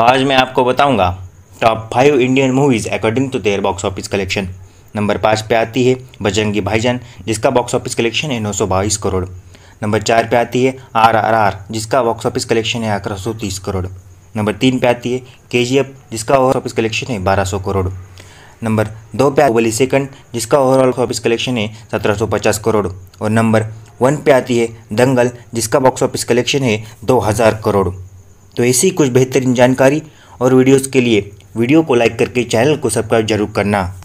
आज मैं आपको बताऊंगा top five Indian movies according to their box office collection number पाँच पे आती है बजरंगी भाईजान जिसका बॉक्स ऑफिस कलेक्शन है नौ करोड़ नंबर चार पे आती है आर आर आर जिसका बॉक्स ऑफिस कलेक्शन है अठारह सौ तीस करोड़ नंबर तीन पे आती है के जी एफ जिसका ओवर ऑफिस कलेक्शन है बारह सौ करोड़ नंबर दो पे आती है सेकंड जिसका ओवरऑल ऑफिस कलेक्शन है सत्रह सौ पचास करोड़ और नंबर वन पे आती है दंगल जिसका बॉक्स ऑफिस कलेक्शन है दो हज़ार करोड़ तो ऐसी कुछ बेहतरीन जानकारी और वीडियोस के लिए वीडियो को लाइक करके चैनल को सब्सक्राइब जरूर करना